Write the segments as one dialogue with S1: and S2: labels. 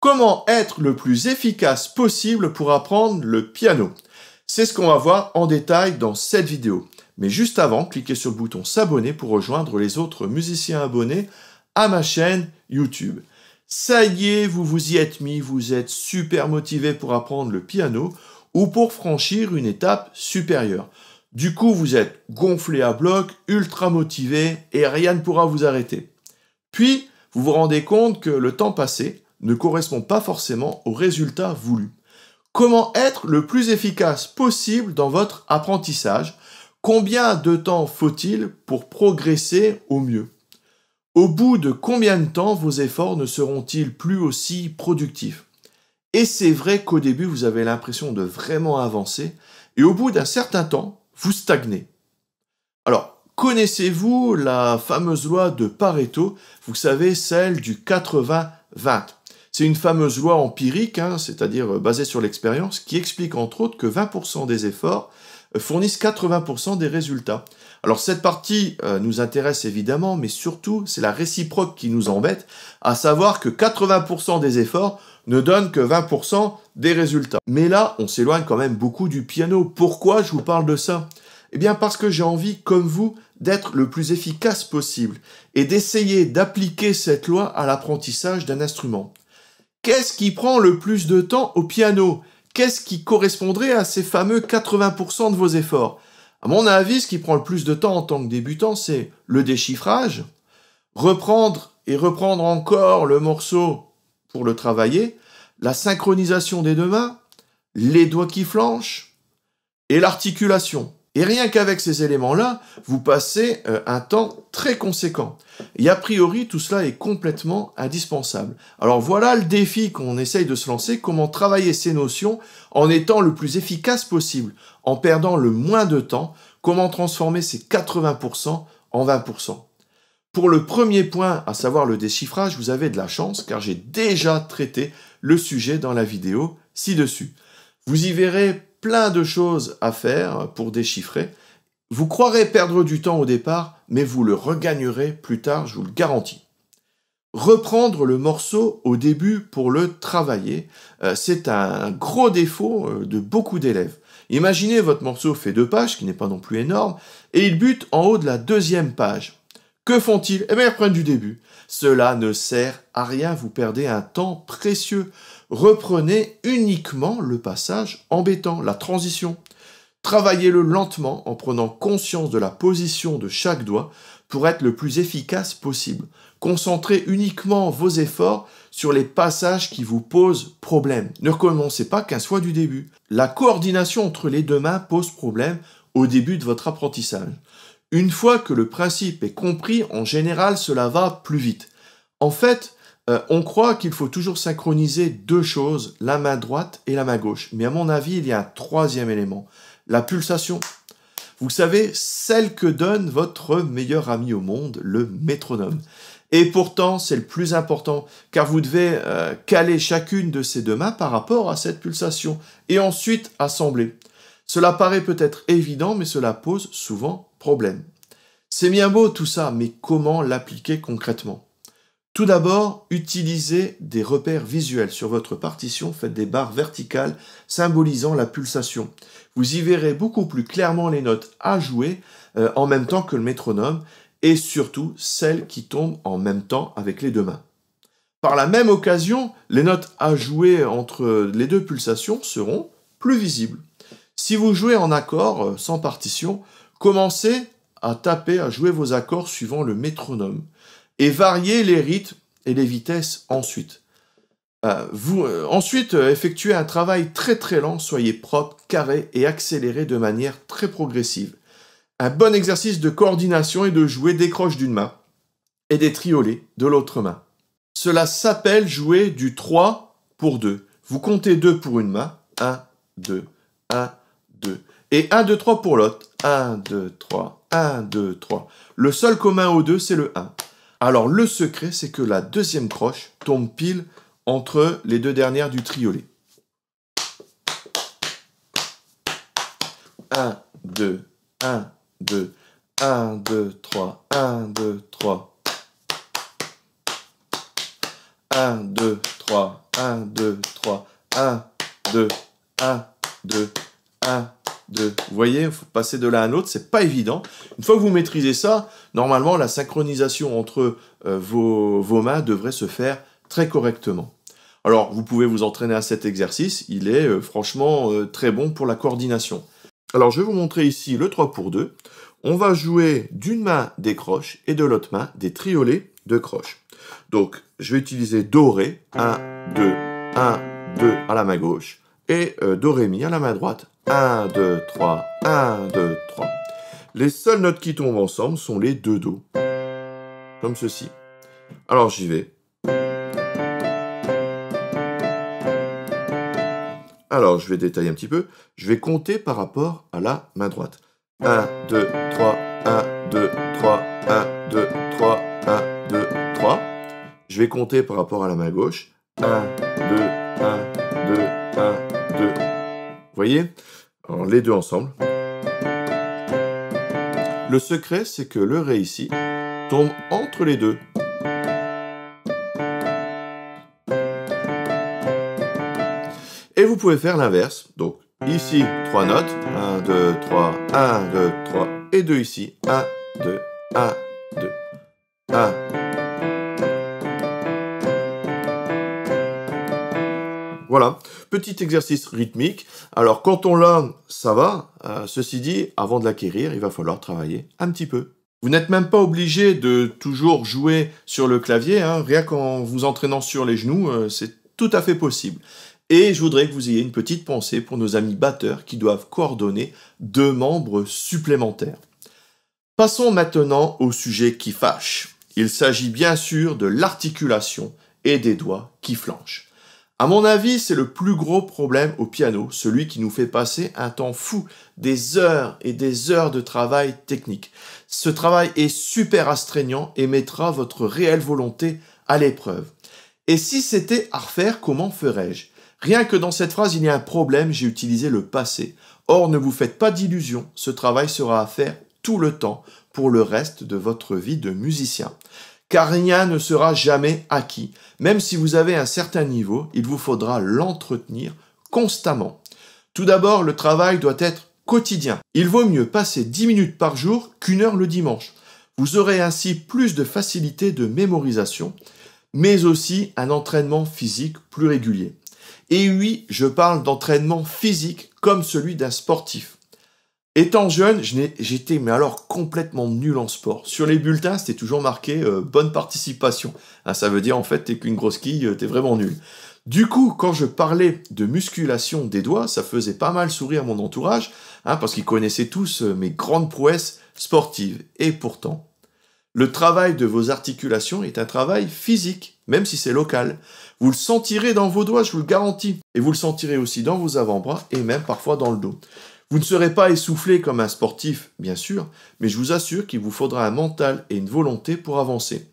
S1: Comment être le plus efficace possible pour apprendre le piano C'est ce qu'on va voir en détail dans cette vidéo. Mais juste avant, cliquez sur le bouton s'abonner pour rejoindre les autres musiciens abonnés à ma chaîne YouTube. Ça y est, vous vous y êtes mis, vous êtes super motivé pour apprendre le piano ou pour franchir une étape supérieure. Du coup, vous êtes gonflé à bloc, ultra motivé et rien ne pourra vous arrêter. Puis, vous vous rendez compte que le temps passé, ne correspond pas forcément aux résultats voulus. Comment être le plus efficace possible dans votre apprentissage Combien de temps faut-il pour progresser au mieux Au bout de combien de temps vos efforts ne seront-ils plus aussi productifs Et c'est vrai qu'au début, vous avez l'impression de vraiment avancer, et au bout d'un certain temps, vous stagnez. Alors, connaissez-vous la fameuse loi de Pareto Vous savez, celle du 80-20. C'est une fameuse loi empirique, hein, c'est-à-dire euh, basée sur l'expérience, qui explique entre autres que 20% des efforts euh, fournissent 80% des résultats. Alors cette partie euh, nous intéresse évidemment, mais surtout c'est la réciproque qui nous embête, à savoir que 80% des efforts ne donnent que 20% des résultats. Mais là, on s'éloigne quand même beaucoup du piano. Pourquoi je vous parle de ça Eh bien parce que j'ai envie, comme vous, d'être le plus efficace possible et d'essayer d'appliquer cette loi à l'apprentissage d'un instrument. Qu'est-ce qui prend le plus de temps au piano Qu'est-ce qui correspondrait à ces fameux 80% de vos efforts À mon avis, ce qui prend le plus de temps en tant que débutant, c'est le déchiffrage, reprendre et reprendre encore le morceau pour le travailler, la synchronisation des deux mains, les doigts qui flanchent et l'articulation. Et rien qu'avec ces éléments-là, vous passez euh, un temps très conséquent. Et a priori, tout cela est complètement indispensable. Alors voilà le défi qu'on essaye de se lancer, comment travailler ces notions en étant le plus efficace possible, en perdant le moins de temps, comment transformer ces 80% en 20%. Pour le premier point, à savoir le déchiffrage, vous avez de la chance car j'ai déjà traité le sujet dans la vidéo ci-dessus. Vous y verrez plein de choses à faire pour déchiffrer. Vous croirez perdre du temps au départ, mais vous le regagnerez plus tard, je vous le garantis. Reprendre le morceau au début pour le travailler, euh, c'est un gros défaut euh, de beaucoup d'élèves. Imaginez votre morceau fait deux pages, qui n'est pas non plus énorme, et il bute en haut de la deuxième page. Que font-ils Eh bien, ils reprennent du début. Cela ne sert à rien, vous perdez un temps précieux reprenez uniquement le passage embêtant, la transition. Travaillez-le lentement en prenant conscience de la position de chaque doigt pour être le plus efficace possible. Concentrez uniquement vos efforts sur les passages qui vous posent problème. Ne recommencez pas qu'un soin du début. La coordination entre les deux mains pose problème au début de votre apprentissage. Une fois que le principe est compris, en général, cela va plus vite. En fait, euh, on croit qu'il faut toujours synchroniser deux choses, la main droite et la main gauche. Mais à mon avis, il y a un troisième élément, la pulsation. Vous savez, celle que donne votre meilleur ami au monde, le métronome. Et pourtant, c'est le plus important, car vous devez euh, caler chacune de ces deux mains par rapport à cette pulsation, et ensuite assembler. Cela paraît peut-être évident, mais cela pose souvent problème. C'est bien beau tout ça, mais comment l'appliquer concrètement tout d'abord, utilisez des repères visuels. Sur votre partition, faites des barres verticales symbolisant la pulsation. Vous y verrez beaucoup plus clairement les notes à jouer euh, en même temps que le métronome et surtout celles qui tombent en même temps avec les deux mains. Par la même occasion, les notes à jouer entre les deux pulsations seront plus visibles. Si vous jouez en accord, euh, sans partition, commencez à taper, à jouer vos accords suivant le métronome et varier les rites et les vitesses ensuite. Euh, vous, euh, ensuite, euh, effectuez un travail très très lent, soyez propre, carré et accéléré de manière très progressive. Un bon exercice de coordination est de jouer des croches d'une main et des triolets de l'autre main. Cela s'appelle jouer du 3 pour 2. Vous comptez 2 pour une main, 1, 2, 1, 2. Et 1, 2, 3 pour l'autre, 1, 2, 3, 1, 2, 3. Le seul commun aux deux, c'est le 1. Alors le secret, c'est que la deuxième croche tombe pile entre les deux dernières du triolet. 1, 2, 1, 2, 1, 2, 3, 1, 2, 3. 1, 2, 3, 1, 2, 3, 1, 2, 1, 2, 1, vous voyez, faut passer de l'un à l'autre, c'est pas évident. Une fois que vous maîtrisez ça, normalement la synchronisation entre euh, vos, mains devrait se faire très correctement. Alors vous pouvez vous entraîner à cet exercice, il est euh, franchement euh, très bon pour la coordination. Alors je vais vous montrer ici le 3 pour 2. On va jouer d'une main des croches et de l'autre main des triolets de croches. Donc je vais utiliser Doré. 1, 2, 1, 2 à la main gauche et Do Ré Mi à la main droite, 1, 2, 3, 1, 2, 3. Les seules notes qui tombent ensemble sont les deux Do. Comme ceci. Alors j'y vais. Alors je vais détailler un petit peu. Je vais compter par rapport à la main droite. 1, 2, 3, 1, 2, 3, 1, 2, 3, 1, 2, 3. Je vais compter par rapport à la main gauche. 1, 2, 1, 2, 1, 2. Vous voyez les deux ensemble. Le secret, c'est que le Ré ici tombe entre les deux. Et vous pouvez faire l'inverse. Donc ici, trois notes. 1, 2, 3, 1, 2, 3. Et 2 ici. 1, 2, 1, 2, 1, Petit exercice rythmique. Alors quand on l'a, ça va. Euh, ceci dit, avant de l'acquérir, il va falloir travailler un petit peu. Vous n'êtes même pas obligé de toujours jouer sur le clavier, hein. rien qu'en vous entraînant sur les genoux, euh, c'est tout à fait possible. Et je voudrais que vous ayez une petite pensée pour nos amis batteurs qui doivent coordonner deux membres supplémentaires. Passons maintenant au sujet qui fâche. Il s'agit bien sûr de l'articulation et des doigts qui flanchent. À mon avis, c'est le plus gros problème au piano, celui qui nous fait passer un temps fou, des heures et des heures de travail technique. Ce travail est super astreignant et mettra votre réelle volonté à l'épreuve. Et si c'était à refaire, comment ferais-je Rien que dans cette phrase, il y a un problème, j'ai utilisé le passé. Or, ne vous faites pas d'illusions, ce travail sera à faire tout le temps pour le reste de votre vie de musicien car rien ne sera jamais acquis. Même si vous avez un certain niveau, il vous faudra l'entretenir constamment. Tout d'abord, le travail doit être quotidien. Il vaut mieux passer 10 minutes par jour qu'une heure le dimanche. Vous aurez ainsi plus de facilité de mémorisation, mais aussi un entraînement physique plus régulier. Et oui, je parle d'entraînement physique comme celui d'un sportif. Étant jeune, j'étais, mais alors complètement nul en sport. Sur les bulletins, c'était toujours marqué euh, bonne participation. Ah, ça veut dire en fait, t'es qu'une grosse quille, euh, t'es vraiment nul. Du coup, quand je parlais de musculation des doigts, ça faisait pas mal sourire mon entourage, hein, parce qu'ils connaissaient tous euh, mes grandes prouesses sportives. Et pourtant, le travail de vos articulations est un travail physique, même si c'est local. Vous le sentirez dans vos doigts, je vous le garantis. Et vous le sentirez aussi dans vos avant-bras et même parfois dans le dos. Vous ne serez pas essoufflé comme un sportif, bien sûr, mais je vous assure qu'il vous faudra un mental et une volonté pour avancer.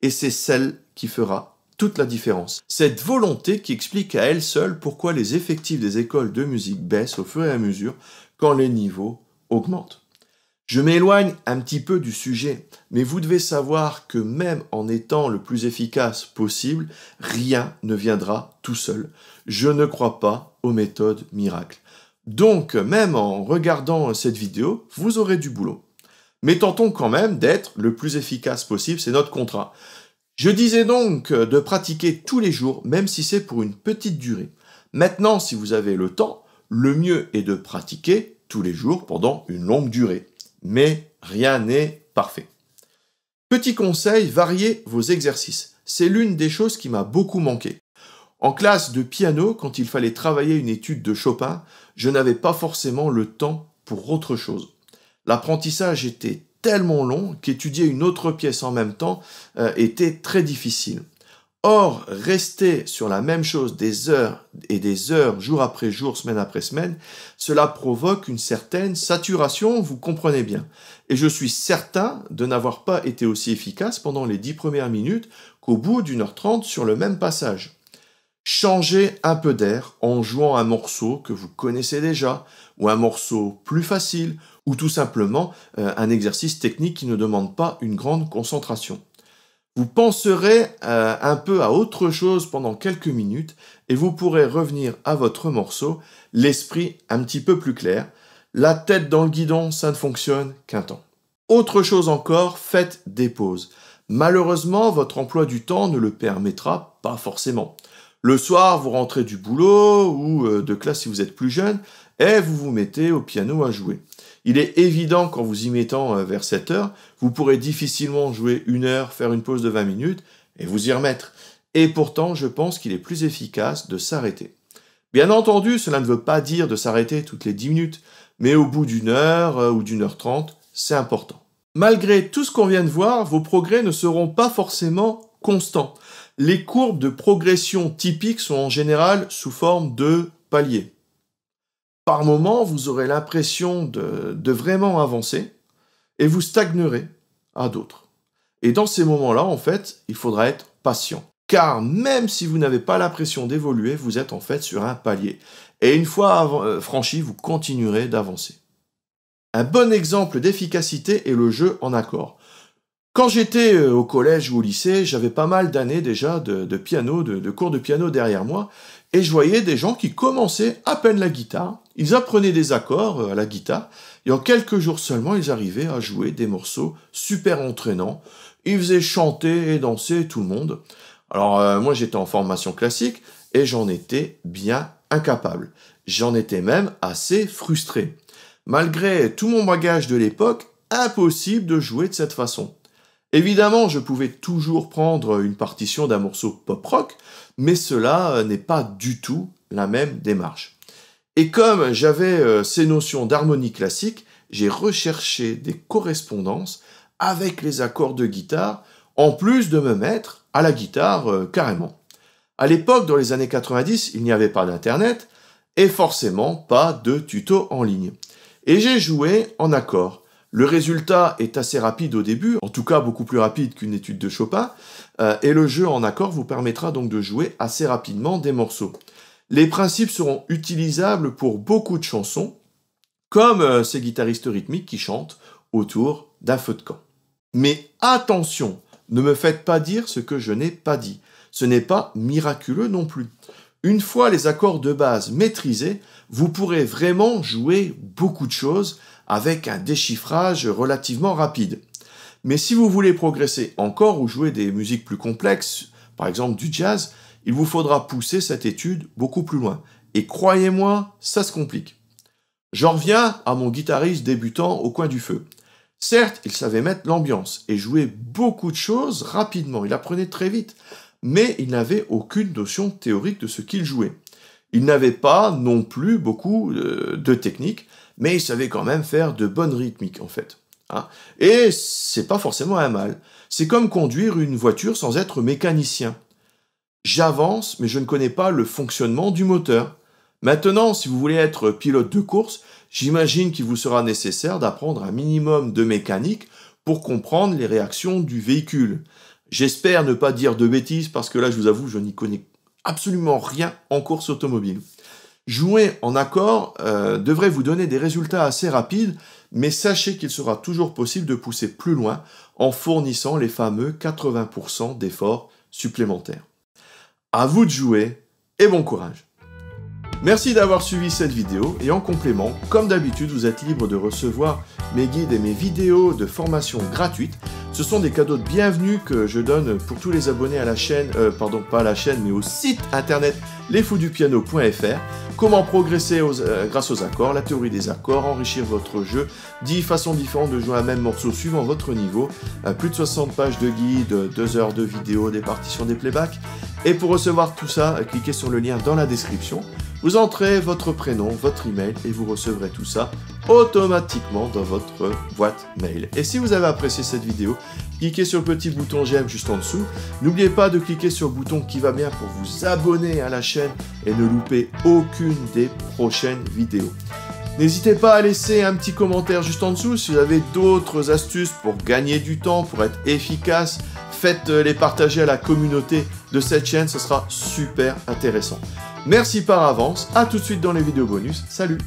S1: Et c'est celle qui fera toute la différence. Cette volonté qui explique à elle seule pourquoi les effectifs des écoles de musique baissent au fur et à mesure quand les niveaux augmentent. Je m'éloigne un petit peu du sujet, mais vous devez savoir que même en étant le plus efficace possible, rien ne viendra tout seul. Je ne crois pas aux méthodes miracles. Donc, même en regardant cette vidéo, vous aurez du boulot. Mais tentons quand même d'être le plus efficace possible, c'est notre contrat. Je disais donc de pratiquer tous les jours, même si c'est pour une petite durée. Maintenant, si vous avez le temps, le mieux est de pratiquer tous les jours pendant une longue durée. Mais rien n'est parfait. Petit conseil, variez vos exercices. C'est l'une des choses qui m'a beaucoup manqué. En classe de piano, quand il fallait travailler une étude de Chopin, je n'avais pas forcément le temps pour autre chose. L'apprentissage était tellement long qu'étudier une autre pièce en même temps euh, était très difficile. Or, rester sur la même chose des heures et des heures, jour après jour, semaine après semaine, cela provoque une certaine saturation, vous comprenez bien. Et je suis certain de n'avoir pas été aussi efficace pendant les dix premières minutes qu'au bout d'une heure trente sur le même passage. Changez un peu d'air en jouant un morceau que vous connaissez déjà, ou un morceau plus facile, ou tout simplement euh, un exercice technique qui ne demande pas une grande concentration. Vous penserez euh, un peu à autre chose pendant quelques minutes et vous pourrez revenir à votre morceau, l'esprit un petit peu plus clair. La tête dans le guidon, ça ne fonctionne qu'un temps. Autre chose encore, faites des pauses. Malheureusement, votre emploi du temps ne le permettra pas forcément. Le soir, vous rentrez du boulot ou euh, de classe si vous êtes plus jeune et vous vous mettez au piano à jouer. Il est évident qu'en vous y mettant euh, vers 7 heures, vous pourrez difficilement jouer une heure, faire une pause de 20 minutes et vous y remettre. Et pourtant, je pense qu'il est plus efficace de s'arrêter. Bien entendu, cela ne veut pas dire de s'arrêter toutes les 10 minutes, mais au bout d'une heure euh, ou d'une heure trente, c'est important. Malgré tout ce qu'on vient de voir, vos progrès ne seront pas forcément constants les courbes de progression typiques sont en général sous forme de paliers. Par moment, vous aurez l'impression de, de vraiment avancer et vous stagnerez à d'autres. Et dans ces moments-là, en fait, il faudra être patient. Car même si vous n'avez pas l'impression d'évoluer, vous êtes en fait sur un palier. Et une fois euh, franchi, vous continuerez d'avancer. Un bon exemple d'efficacité est le jeu en accord. Quand j'étais euh, au collège ou au lycée, j'avais pas mal d'années déjà de, piano, de, cours de piano derrière moi, et je voyais des gens qui commençaient à peine la guitare, ils apprenaient des accords euh, à la guitare, et en quelques jours seulement, ils arrivaient à jouer des morceaux super entraînants, ils faisaient chanter et danser tout le monde. Alors euh, moi j'étais en formation classique, et j'en étais bien incapable. J'en étais même assez frustré. Malgré tout mon bagage de l'époque, impossible de jouer de cette façon. Évidemment, je pouvais toujours prendre une partition d'un morceau pop-rock, mais cela euh, n'est pas du tout la même démarche. Et comme j'avais euh, ces notions d'harmonie classique, j'ai recherché des correspondances avec les accords de guitare, en plus de me mettre à la guitare euh, carrément. À l'époque, dans les années 90, il n'y avait pas d'internet et forcément pas de tuto en ligne. Et j'ai joué en accord. Le résultat est assez rapide au début, en tout cas beaucoup plus rapide qu'une étude de Chopin, euh, et le jeu en accord vous permettra donc de jouer assez rapidement des morceaux. Les principes seront utilisables pour beaucoup de chansons, comme euh, ces guitaristes rythmiques qui chantent autour d'un feu de camp. Mais attention, ne me faites pas dire ce que je n'ai pas dit. Ce n'est pas miraculeux non plus. Une fois les accords de base maîtrisés, vous pourrez vraiment jouer beaucoup de choses avec un déchiffrage relativement rapide. Mais si vous voulez progresser encore ou jouer des musiques plus complexes, par exemple du jazz, il vous faudra pousser cette étude beaucoup plus loin. Et croyez-moi, ça se complique. J'en reviens à mon guitariste débutant au coin du feu. Certes, il savait mettre l'ambiance et jouer beaucoup de choses rapidement, il apprenait très vite, mais il n'avait aucune notion théorique de ce qu'il jouait. Il n'avait pas non plus beaucoup euh, de, techniques, mais il savait quand même faire de bonnes rythmiques en fait. Hein. Et c'est pas forcément un mal. C'est comme conduire une voiture sans être mécanicien. J'avance, mais je ne connais pas le fonctionnement du moteur. Maintenant, si vous voulez être pilote de course, j'imagine qu'il vous sera nécessaire d'apprendre un minimum de mécanique pour comprendre les réactions du véhicule. J'espère ne pas dire de bêtises parce que là, je vous avoue, je n'y connais absolument rien en course automobile. Jouer en accord euh, devrait vous donner des résultats assez rapides, mais sachez qu'il sera toujours possible de pousser plus loin en fournissant les fameux 80% d'efforts supplémentaires. À vous de jouer et bon courage! Merci d'avoir suivi cette vidéo et en complément, comme d'habitude, vous êtes libre de recevoir mes guides et mes vidéos de formation gratuites. Ce sont des cadeaux de bienvenue que je donne pour tous les abonnés à la chaîne, euh, pardon, pas à la chaîne, mais au site internet lesfousdupiano.fr. Comment progresser euh, grâce aux accords, la théorie des accords, enrichir votre jeu, 10 façons différentes de jouer un même morceau suivant votre niveau, euh, plus de 60 pages de guides, 2 heures de vidéos, des partitions, des playbacks. Et pour recevoir tout ça, euh, cliquez sur le lien dans la description. Vous entrez votre prénom, votre email et vous recevrez tout ça automatiquement dans votre boîte mail. Et si vous avez apprécié cette vidéo, cliquez sur le petit bouton j'aime juste en dessous. N'oubliez pas de cliquer sur le bouton qui va bien pour vous abonner à la chaîne et ne louper aucune des prochaines vidéos. N'hésitez pas à laisser un petit commentaire juste en dessous si vous avez d'autres astuces pour gagner du temps, pour être efficace. Faites-les partager à la communauté de cette chaîne, ce sera super intéressant. Merci par avance, à tout de suite dans les vidéos bonus, salut